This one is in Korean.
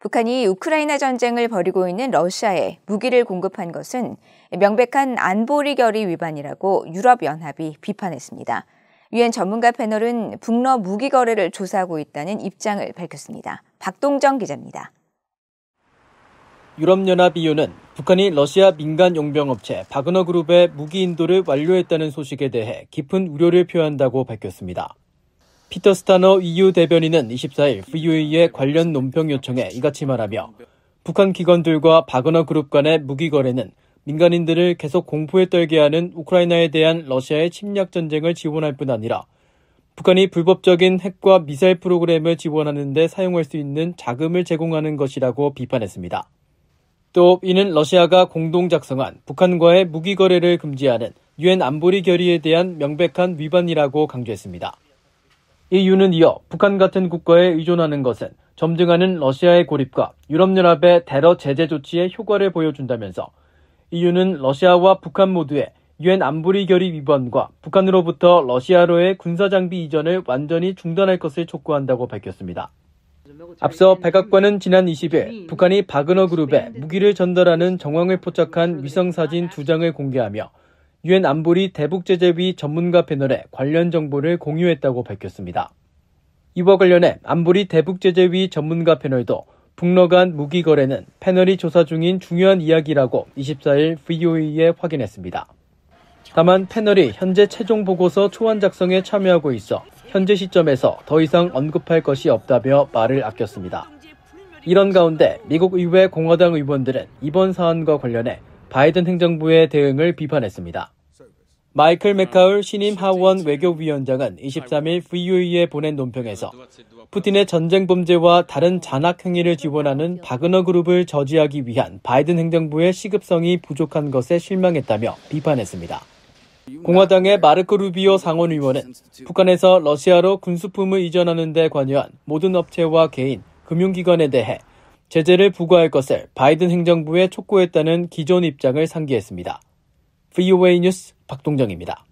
북한이 우크라이나 전쟁을 벌이고 있는 러시아에 무기를 공급한 것은 명백한 안보리 결의 위반이라고 유럽연합이 비판했습니다. 유엔 전문가 패널은 북러 무기 거래를 조사하고 있다는 입장을 밝혔습니다. 박동정 기자입니다. 유럽연합 이유는 북한이 러시아 민간 용병업체 바그너 그룹의 무기 인도를 완료했다는 소식에 대해 깊은 우려를 표한다고 밝혔습니다. 피터 스타너 EU 대변인은 24일 v o e 의 관련 논평 요청에 이같이 말하며 북한 기관들과 바그너 그룹 간의 무기 거래는 민간인들을 계속 공포에 떨게 하는 우크라이나에 대한 러시아의 침략 전쟁을 지원할 뿐 아니라 북한이 불법적인 핵과 미사일 프로그램을 지원하는 데 사용할 수 있는 자금을 제공하는 것이라고 비판했습니다. 또 이는 러시아가 공동 작성한 북한과의 무기 거래를 금지하는 유엔 안보리 결의에 대한 명백한 위반이라고 강조했습니다. 이유는 이어 북한 같은 국가에 의존하는 것은 점증하는 러시아의 고립과 유럽연합의 대러 제재 조치의 효과를 보여준다면서 이유는 러시아와 북한 모두의 유엔 안보리 결의 위반과 북한으로부터 러시아로의 군사장비 이전을 완전히 중단할 것을 촉구한다고 밝혔습니다. 앞서 백악관은 지난 20일 북한이 바그너 그룹에 무기를 전달하는 정황을 포착한 위성사진 두 장을 공개하며 유엔 안보리 대북제재위 전문가 패널에 관련 정보를 공유했다고 밝혔습니다. 이와 관련해 안보리 대북제재위 전문가 패널도 북러 간 무기 거래는 패널이 조사 중인 중요한 이야기라고 24일 VOA에 확인했습니다. 다만 패널이 현재 최종 보고서 초안 작성에 참여하고 있어 현재 시점에서 더 이상 언급할 것이 없다며 말을 아꼈습니다. 이런 가운데 미국 의회 공화당 의원들은 이번 사안과 관련해 바이든 행정부의 대응을 비판했습니다. 마이클 메카울 신임 하원 외교위원장은 23일 VOA에 보낸 논평에서 푸틴의 전쟁 범죄와 다른 잔악 행위를 지원하는 바그너 그룹을 저지하기 위한 바이든 행정부의 시급성이 부족한 것에 실망했다며 비판했습니다. 공화당의 마르크 루비오 상원의원은 북한에서 러시아로 군수품을 이전하는 데 관여한 모든 업체와 개인, 금융기관에 대해 제재를 부과할 것을 바이든 행정부에 촉구했다는 기존 입장을 상기했습니다. VOA 뉴스 박동정입니다.